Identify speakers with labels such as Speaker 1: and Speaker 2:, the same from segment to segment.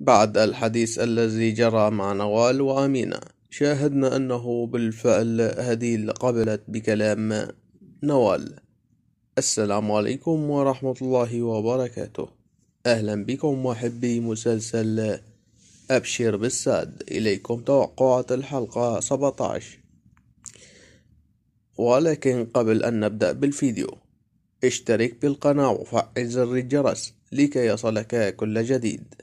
Speaker 1: بعد الحديث الذي جرى مع نوال وأمينة شاهدنا أنه بالفعل هديل قبلت بكلام نوال السلام عليكم ورحمة الله وبركاته أهلا بكم محبي مسلسل أبشر بالسعد إليكم توقعات الحلقة 17 ولكن قبل أن نبدأ بالفيديو اشترك بالقناة وفعل زر الجرس لكي يصلك كل جديد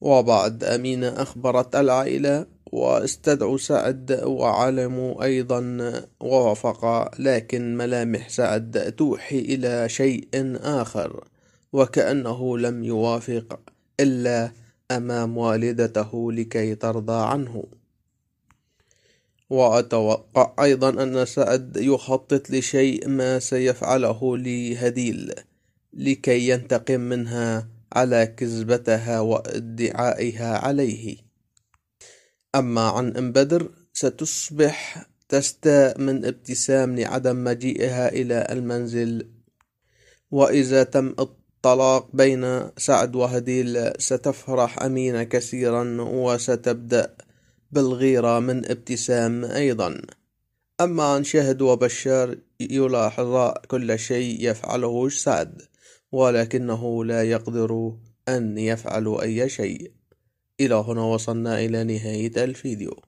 Speaker 1: وبعد أمينة أخبرت العائلة واستدعوا سعد وعلموا أيضا ووافق لكن ملامح سعد توحي إلى شيء آخر وكأنه لم يوافق إلا أمام والدته لكي ترضى عنه وأتوقع أيضا أن سعد يخطط لشيء ما سيفعله لهديل لكي ينتقم منها على كذبتها وادعائها عليه أما عن أم بدر ستصبح تستاء من ابتسام لعدم مجيئها إلى المنزل وإذا تم الطلاق بين سعد وهديل ستفرح أمينة كثيرا وستبدأ بالغيرة من ابتسام أيضا أما عن شهد وبشار يلاحظا كل شيء يفعله سعد ولكنه لا يقدر أن يفعل أي شيء إلى هنا وصلنا إلى نهاية الفيديو